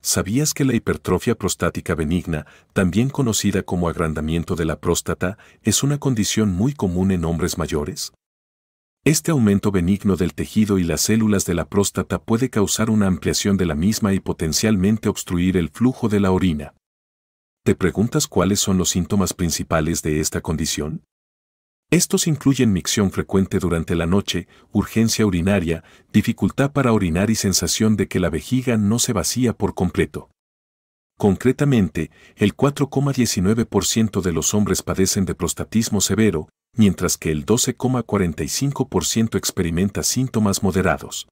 ¿Sabías que la hipertrofia prostática benigna, también conocida como agrandamiento de la próstata, es una condición muy común en hombres mayores? Este aumento benigno del tejido y las células de la próstata puede causar una ampliación de la misma y potencialmente obstruir el flujo de la orina. ¿Te preguntas cuáles son los síntomas principales de esta condición? Estos incluyen micción frecuente durante la noche, urgencia urinaria, dificultad para orinar y sensación de que la vejiga no se vacía por completo. Concretamente, el 4,19% de los hombres padecen de prostatismo severo, mientras que el 12,45% experimenta síntomas moderados.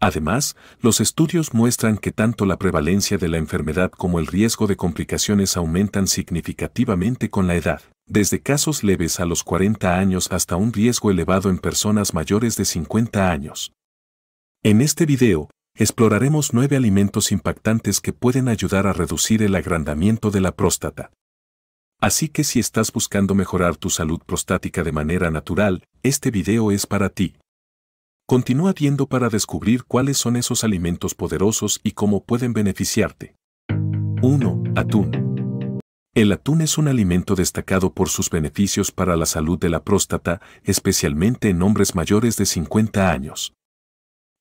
Además, los estudios muestran que tanto la prevalencia de la enfermedad como el riesgo de complicaciones aumentan significativamente con la edad, desde casos leves a los 40 años hasta un riesgo elevado en personas mayores de 50 años. En este video, exploraremos nueve alimentos impactantes que pueden ayudar a reducir el agrandamiento de la próstata. Así que si estás buscando mejorar tu salud prostática de manera natural, este video es para ti. Continúa viendo para descubrir cuáles son esos alimentos poderosos y cómo pueden beneficiarte. 1. Atún. El atún es un alimento destacado por sus beneficios para la salud de la próstata, especialmente en hombres mayores de 50 años.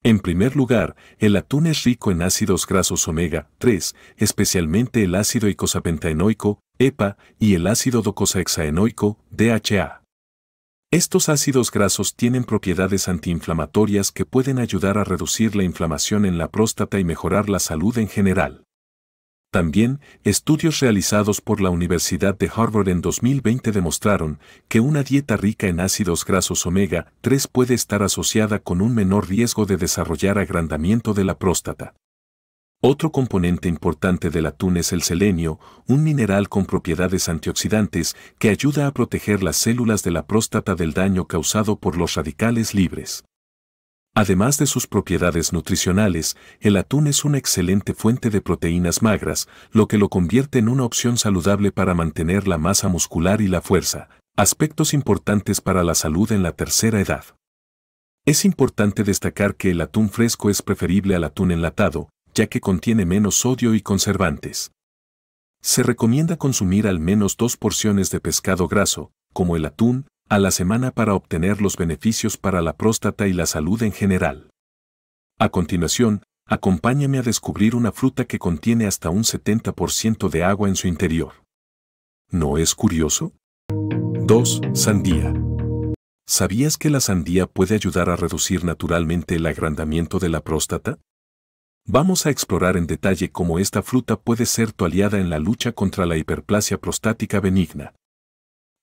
En primer lugar, el atún es rico en ácidos grasos omega 3, especialmente el ácido icosapentaenoico, EPA, y el ácido docosahexaenoico, DHA. Estos ácidos grasos tienen propiedades antiinflamatorias que pueden ayudar a reducir la inflamación en la próstata y mejorar la salud en general. También, estudios realizados por la Universidad de Harvard en 2020 demostraron que una dieta rica en ácidos grasos omega 3 puede estar asociada con un menor riesgo de desarrollar agrandamiento de la próstata. Otro componente importante del atún es el selenio, un mineral con propiedades antioxidantes que ayuda a proteger las células de la próstata del daño causado por los radicales libres. Además de sus propiedades nutricionales, el atún es una excelente fuente de proteínas magras, lo que lo convierte en una opción saludable para mantener la masa muscular y la fuerza, aspectos importantes para la salud en la tercera edad. Es importante destacar que el atún fresco es preferible al atún enlatado, ya que contiene menos sodio y conservantes. Se recomienda consumir al menos dos porciones de pescado graso, como el atún, a la semana para obtener los beneficios para la próstata y la salud en general. A continuación, acompáñame a descubrir una fruta que contiene hasta un 70% de agua en su interior. ¿No es curioso? 2. Sandía. ¿Sabías que la sandía puede ayudar a reducir naturalmente el agrandamiento de la próstata? Vamos a explorar en detalle cómo esta fruta puede ser tu aliada en la lucha contra la hiperplasia prostática benigna.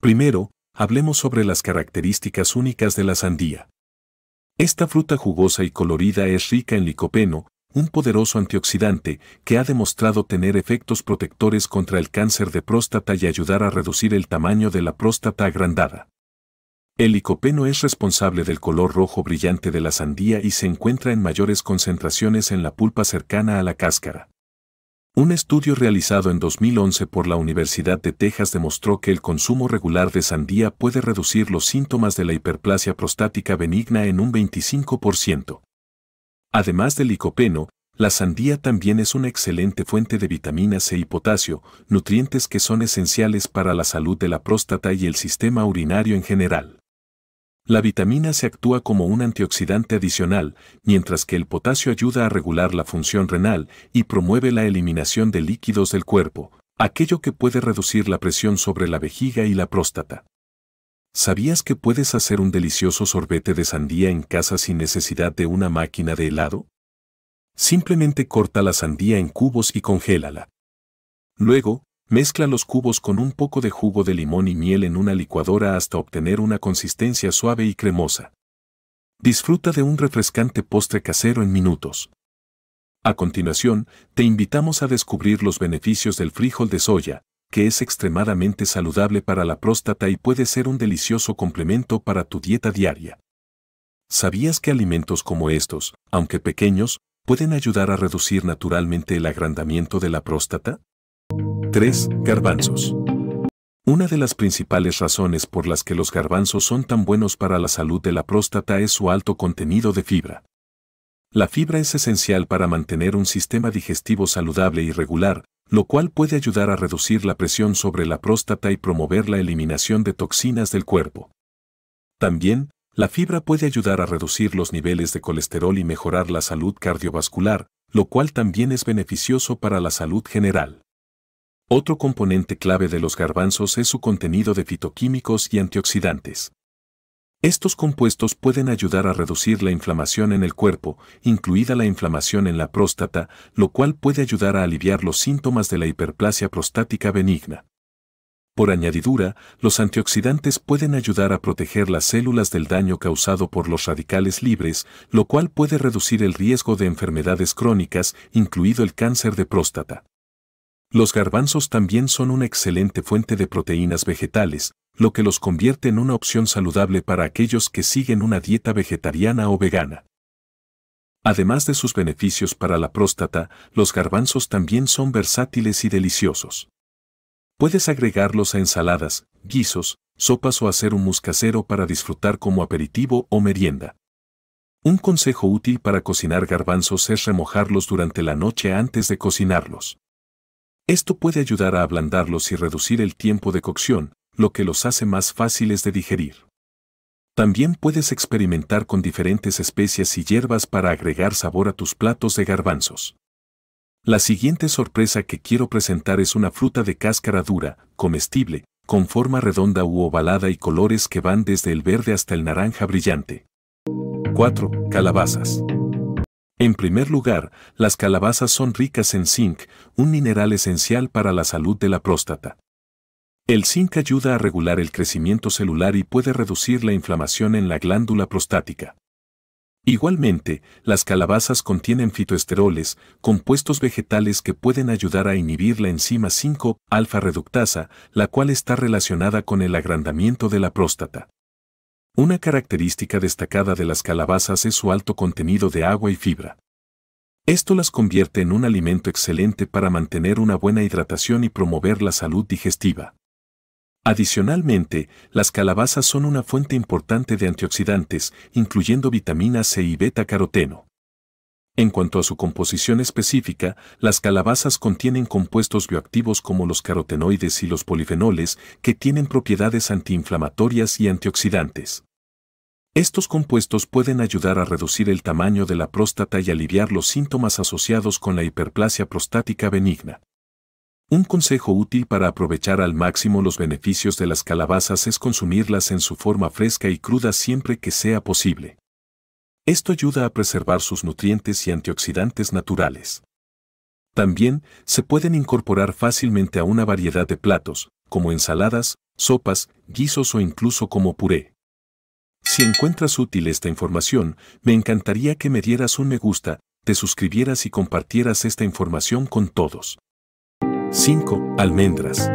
Primero, hablemos sobre las características únicas de la sandía. Esta fruta jugosa y colorida es rica en licopeno, un poderoso antioxidante que ha demostrado tener efectos protectores contra el cáncer de próstata y ayudar a reducir el tamaño de la próstata agrandada. El licopeno es responsable del color rojo brillante de la sandía y se encuentra en mayores concentraciones en la pulpa cercana a la cáscara. Un estudio realizado en 2011 por la Universidad de Texas demostró que el consumo regular de sandía puede reducir los síntomas de la hiperplasia prostática benigna en un 25%. Además del licopeno, la sandía también es una excelente fuente de vitamina C y potasio, nutrientes que son esenciales para la salud de la próstata y el sistema urinario en general. La vitamina se actúa como un antioxidante adicional, mientras que el potasio ayuda a regular la función renal y promueve la eliminación de líquidos del cuerpo, aquello que puede reducir la presión sobre la vejiga y la próstata. ¿Sabías que puedes hacer un delicioso sorbete de sandía en casa sin necesidad de una máquina de helado? Simplemente corta la sandía en cubos y congélala. Luego, Mezcla los cubos con un poco de jugo de limón y miel en una licuadora hasta obtener una consistencia suave y cremosa. Disfruta de un refrescante postre casero en minutos. A continuación, te invitamos a descubrir los beneficios del frijol de soya, que es extremadamente saludable para la próstata y puede ser un delicioso complemento para tu dieta diaria. ¿Sabías que alimentos como estos, aunque pequeños, pueden ayudar a reducir naturalmente el agrandamiento de la próstata? 3. Garbanzos. Una de las principales razones por las que los garbanzos son tan buenos para la salud de la próstata es su alto contenido de fibra. La fibra es esencial para mantener un sistema digestivo saludable y regular, lo cual puede ayudar a reducir la presión sobre la próstata y promover la eliminación de toxinas del cuerpo. También, la fibra puede ayudar a reducir los niveles de colesterol y mejorar la salud cardiovascular, lo cual también es beneficioso para la salud general. Otro componente clave de los garbanzos es su contenido de fitoquímicos y antioxidantes. Estos compuestos pueden ayudar a reducir la inflamación en el cuerpo, incluida la inflamación en la próstata, lo cual puede ayudar a aliviar los síntomas de la hiperplasia prostática benigna. Por añadidura, los antioxidantes pueden ayudar a proteger las células del daño causado por los radicales libres, lo cual puede reducir el riesgo de enfermedades crónicas, incluido el cáncer de próstata. Los garbanzos también son una excelente fuente de proteínas vegetales, lo que los convierte en una opción saludable para aquellos que siguen una dieta vegetariana o vegana. Además de sus beneficios para la próstata, los garbanzos también son versátiles y deliciosos. Puedes agregarlos a ensaladas, guisos, sopas o hacer un muscacero para disfrutar como aperitivo o merienda. Un consejo útil para cocinar garbanzos es remojarlos durante la noche antes de cocinarlos. Esto puede ayudar a ablandarlos y reducir el tiempo de cocción, lo que los hace más fáciles de digerir. También puedes experimentar con diferentes especias y hierbas para agregar sabor a tus platos de garbanzos. La siguiente sorpresa que quiero presentar es una fruta de cáscara dura, comestible, con forma redonda u ovalada y colores que van desde el verde hasta el naranja brillante. 4. Calabazas. En primer lugar, las calabazas son ricas en zinc, un mineral esencial para la salud de la próstata. El zinc ayuda a regular el crecimiento celular y puede reducir la inflamación en la glándula prostática. Igualmente, las calabazas contienen fitoesteroles, compuestos vegetales que pueden ayudar a inhibir la enzima 5-alfa reductasa, la cual está relacionada con el agrandamiento de la próstata. Una característica destacada de las calabazas es su alto contenido de agua y fibra. Esto las convierte en un alimento excelente para mantener una buena hidratación y promover la salud digestiva. Adicionalmente, las calabazas son una fuente importante de antioxidantes, incluyendo vitamina C y beta caroteno. En cuanto a su composición específica, las calabazas contienen compuestos bioactivos como los carotenoides y los polifenoles, que tienen propiedades antiinflamatorias y antioxidantes. Estos compuestos pueden ayudar a reducir el tamaño de la próstata y aliviar los síntomas asociados con la hiperplasia prostática benigna. Un consejo útil para aprovechar al máximo los beneficios de las calabazas es consumirlas en su forma fresca y cruda siempre que sea posible. Esto ayuda a preservar sus nutrientes y antioxidantes naturales. También se pueden incorporar fácilmente a una variedad de platos, como ensaladas, sopas, guisos o incluso como puré. Si encuentras útil esta información, me encantaría que me dieras un me gusta, te suscribieras y compartieras esta información con todos. 5. Almendras.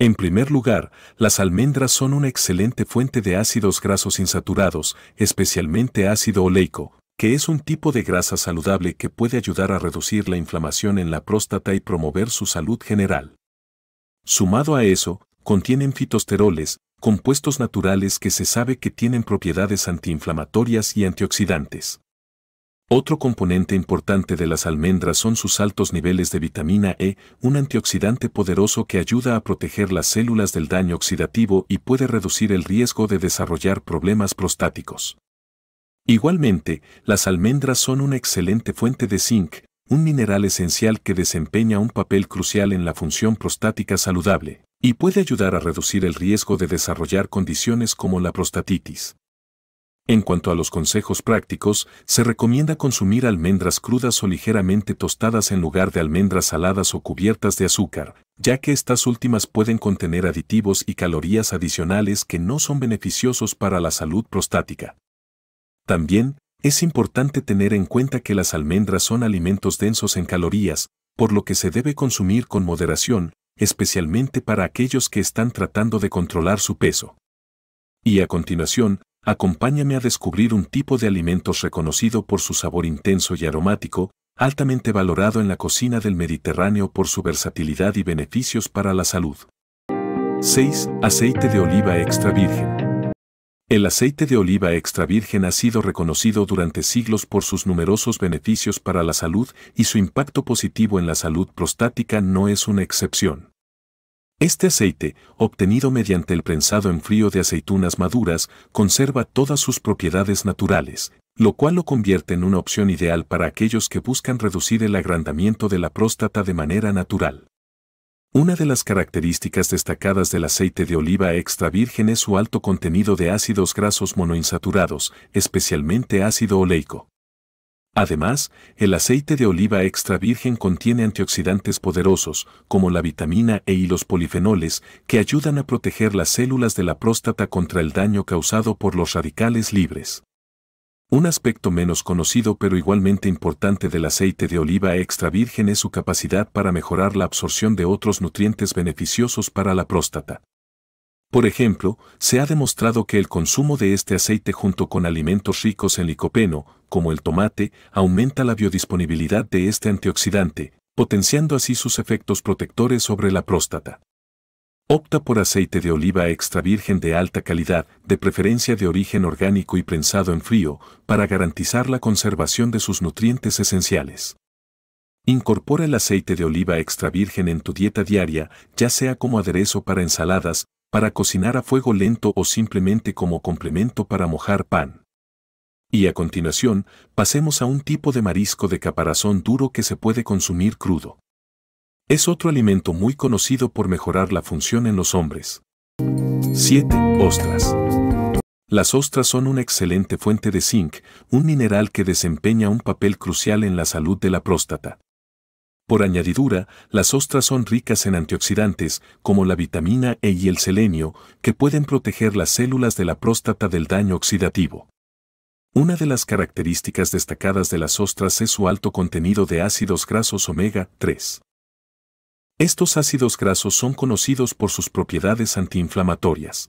En primer lugar, las almendras son una excelente fuente de ácidos grasos insaturados, especialmente ácido oleico, que es un tipo de grasa saludable que puede ayudar a reducir la inflamación en la próstata y promover su salud general. Sumado a eso, contienen fitosteroles, compuestos naturales que se sabe que tienen propiedades antiinflamatorias y antioxidantes. Otro componente importante de las almendras son sus altos niveles de vitamina E, un antioxidante poderoso que ayuda a proteger las células del daño oxidativo y puede reducir el riesgo de desarrollar problemas prostáticos. Igualmente, las almendras son una excelente fuente de zinc, un mineral esencial que desempeña un papel crucial en la función prostática saludable, y puede ayudar a reducir el riesgo de desarrollar condiciones como la prostatitis. En cuanto a los consejos prácticos, se recomienda consumir almendras crudas o ligeramente tostadas en lugar de almendras saladas o cubiertas de azúcar, ya que estas últimas pueden contener aditivos y calorías adicionales que no son beneficiosos para la salud prostática. También, es importante tener en cuenta que las almendras son alimentos densos en calorías, por lo que se debe consumir con moderación, especialmente para aquellos que están tratando de controlar su peso. Y a continuación, acompáñame a descubrir un tipo de alimentos reconocido por su sabor intenso y aromático, altamente valorado en la cocina del Mediterráneo por su versatilidad y beneficios para la salud. 6. Aceite de oliva extra virgen. El aceite de oliva extra virgen ha sido reconocido durante siglos por sus numerosos beneficios para la salud y su impacto positivo en la salud prostática no es una excepción. Este aceite, obtenido mediante el prensado en frío de aceitunas maduras, conserva todas sus propiedades naturales, lo cual lo convierte en una opción ideal para aquellos que buscan reducir el agrandamiento de la próstata de manera natural. Una de las características destacadas del aceite de oliva extra virgen es su alto contenido de ácidos grasos monoinsaturados, especialmente ácido oleico. Además, el aceite de oliva extra virgen contiene antioxidantes poderosos, como la vitamina E y los polifenoles, que ayudan a proteger las células de la próstata contra el daño causado por los radicales libres. Un aspecto menos conocido pero igualmente importante del aceite de oliva extra virgen es su capacidad para mejorar la absorción de otros nutrientes beneficiosos para la próstata. Por ejemplo, se ha demostrado que el consumo de este aceite junto con alimentos ricos en licopeno, como el tomate, aumenta la biodisponibilidad de este antioxidante, potenciando así sus efectos protectores sobre la próstata. Opta por aceite de oliva extra virgen de alta calidad, de preferencia de origen orgánico y prensado en frío, para garantizar la conservación de sus nutrientes esenciales. Incorpora el aceite de oliva extra virgen en tu dieta diaria, ya sea como aderezo para ensaladas, para cocinar a fuego lento o simplemente como complemento para mojar pan. Y a continuación, pasemos a un tipo de marisco de caparazón duro que se puede consumir crudo. Es otro alimento muy conocido por mejorar la función en los hombres. 7. Ostras. Las ostras son una excelente fuente de zinc, un mineral que desempeña un papel crucial en la salud de la próstata. Por añadidura, las ostras son ricas en antioxidantes, como la vitamina E y el selenio, que pueden proteger las células de la próstata del daño oxidativo. Una de las características destacadas de las ostras es su alto contenido de ácidos grasos omega 3. Estos ácidos grasos son conocidos por sus propiedades antiinflamatorias.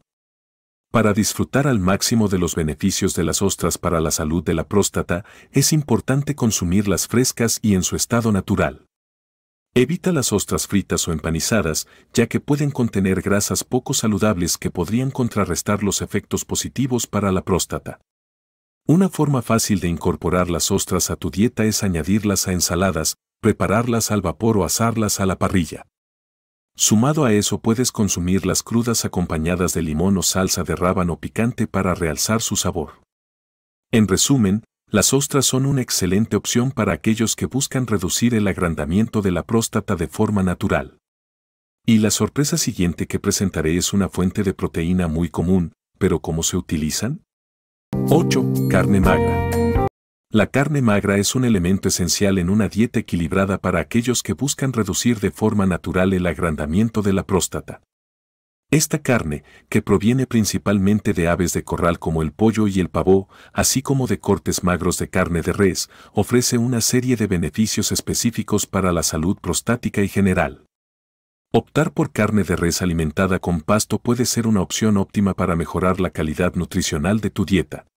Para disfrutar al máximo de los beneficios de las ostras para la salud de la próstata, es importante consumirlas frescas y en su estado natural. Evita las ostras fritas o empanizadas, ya que pueden contener grasas poco saludables que podrían contrarrestar los efectos positivos para la próstata. Una forma fácil de incorporar las ostras a tu dieta es añadirlas a ensaladas, prepararlas al vapor o asarlas a la parrilla. Sumado a eso puedes consumir las crudas acompañadas de limón o salsa de rábano picante para realzar su sabor. En resumen, las ostras son una excelente opción para aquellos que buscan reducir el agrandamiento de la próstata de forma natural. Y la sorpresa siguiente que presentaré es una fuente de proteína muy común, pero ¿cómo se utilizan? 8. Carne magra. La carne magra es un elemento esencial en una dieta equilibrada para aquellos que buscan reducir de forma natural el agrandamiento de la próstata. Esta carne, que proviene principalmente de aves de corral como el pollo y el pavó, así como de cortes magros de carne de res, ofrece una serie de beneficios específicos para la salud prostática y general. Optar por carne de res alimentada con pasto puede ser una opción óptima para mejorar la calidad nutricional de tu dieta.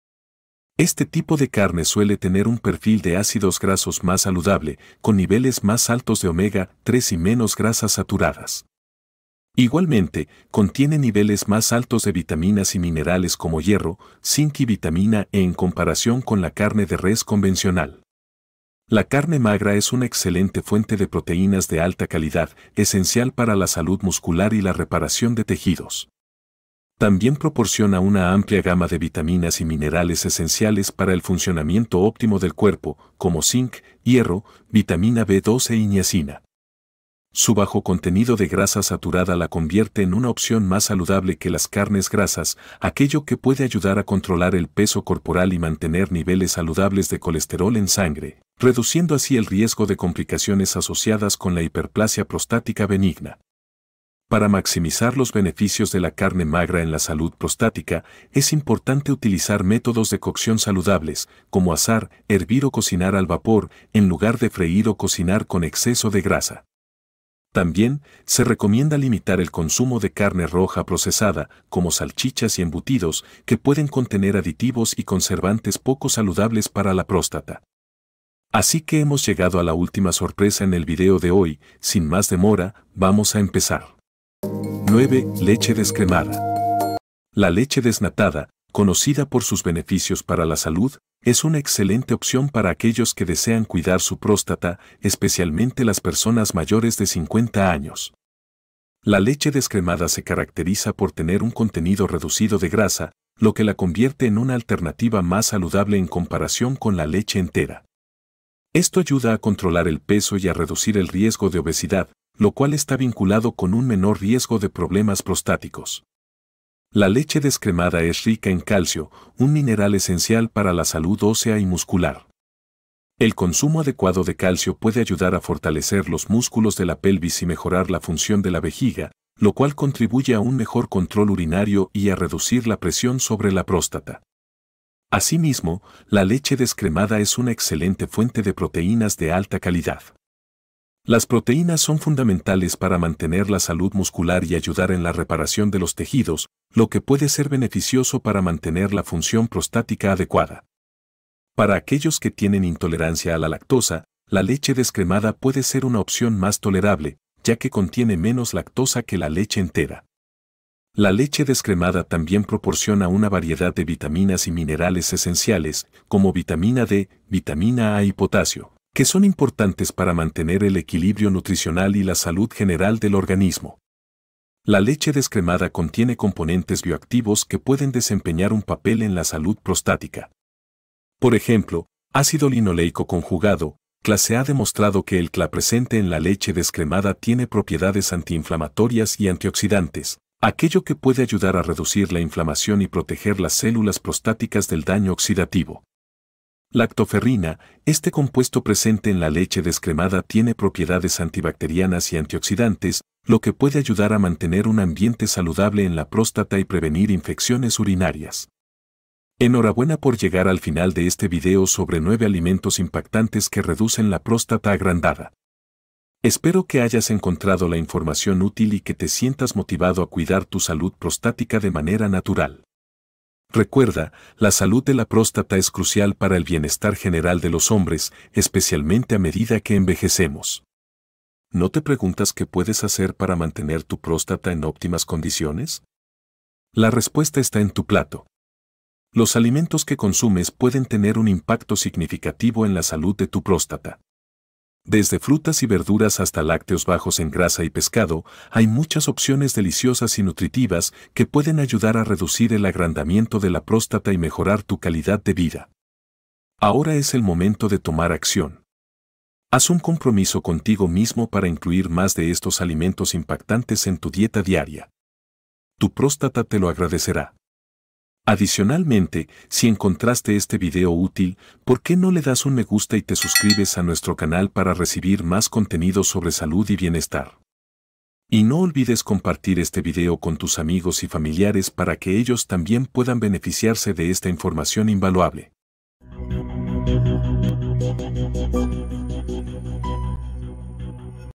Este tipo de carne suele tener un perfil de ácidos grasos más saludable, con niveles más altos de omega 3 y menos grasas saturadas. Igualmente, contiene niveles más altos de vitaminas y minerales como hierro, zinc y vitamina E en comparación con la carne de res convencional. La carne magra es una excelente fuente de proteínas de alta calidad, esencial para la salud muscular y la reparación de tejidos. También proporciona una amplia gama de vitaminas y minerales esenciales para el funcionamiento óptimo del cuerpo, como zinc, hierro, vitamina B12 y e niacina. Su bajo contenido de grasa saturada la convierte en una opción más saludable que las carnes grasas, aquello que puede ayudar a controlar el peso corporal y mantener niveles saludables de colesterol en sangre, reduciendo así el riesgo de complicaciones asociadas con la hiperplasia prostática benigna. Para maximizar los beneficios de la carne magra en la salud prostática, es importante utilizar métodos de cocción saludables, como asar, hervir o cocinar al vapor, en lugar de freír o cocinar con exceso de grasa. También se recomienda limitar el consumo de carne roja procesada, como salchichas y embutidos, que pueden contener aditivos y conservantes poco saludables para la próstata. Así que hemos llegado a la última sorpresa en el video de hoy, sin más demora, vamos a empezar. 9. Leche descremada. La leche desnatada, conocida por sus beneficios para la salud, es una excelente opción para aquellos que desean cuidar su próstata, especialmente las personas mayores de 50 años. La leche descremada se caracteriza por tener un contenido reducido de grasa, lo que la convierte en una alternativa más saludable en comparación con la leche entera. Esto ayuda a controlar el peso y a reducir el riesgo de obesidad, lo cual está vinculado con un menor riesgo de problemas prostáticos. La leche descremada es rica en calcio, un mineral esencial para la salud ósea y muscular. El consumo adecuado de calcio puede ayudar a fortalecer los músculos de la pelvis y mejorar la función de la vejiga, lo cual contribuye a un mejor control urinario y a reducir la presión sobre la próstata. Asimismo, la leche descremada es una excelente fuente de proteínas de alta calidad. Las proteínas son fundamentales para mantener la salud muscular y ayudar en la reparación de los tejidos, lo que puede ser beneficioso para mantener la función prostática adecuada. Para aquellos que tienen intolerancia a la lactosa, la leche descremada puede ser una opción más tolerable, ya que contiene menos lactosa que la leche entera. La leche descremada también proporciona una variedad de vitaminas y minerales esenciales, como vitamina D, vitamina A y potasio que son importantes para mantener el equilibrio nutricional y la salud general del organismo. La leche descremada contiene componentes bioactivos que pueden desempeñar un papel en la salud prostática. Por ejemplo, ácido linoleico conjugado, clase ha demostrado que el CLA presente en la leche descremada tiene propiedades antiinflamatorias y antioxidantes, aquello que puede ayudar a reducir la inflamación y proteger las células prostáticas del daño oxidativo. Lactoferrina, este compuesto presente en la leche descremada tiene propiedades antibacterianas y antioxidantes, lo que puede ayudar a mantener un ambiente saludable en la próstata y prevenir infecciones urinarias. Enhorabuena por llegar al final de este video sobre 9 alimentos impactantes que reducen la próstata agrandada. Espero que hayas encontrado la información útil y que te sientas motivado a cuidar tu salud prostática de manera natural. Recuerda, la salud de la próstata es crucial para el bienestar general de los hombres, especialmente a medida que envejecemos. ¿No te preguntas qué puedes hacer para mantener tu próstata en óptimas condiciones? La respuesta está en tu plato. Los alimentos que consumes pueden tener un impacto significativo en la salud de tu próstata. Desde frutas y verduras hasta lácteos bajos en grasa y pescado, hay muchas opciones deliciosas y nutritivas que pueden ayudar a reducir el agrandamiento de la próstata y mejorar tu calidad de vida. Ahora es el momento de tomar acción. Haz un compromiso contigo mismo para incluir más de estos alimentos impactantes en tu dieta diaria. Tu próstata te lo agradecerá. Adicionalmente, si encontraste este video útil, ¿por qué no le das un me gusta y te suscribes a nuestro canal para recibir más contenido sobre salud y bienestar? Y no olvides compartir este video con tus amigos y familiares para que ellos también puedan beneficiarse de esta información invaluable.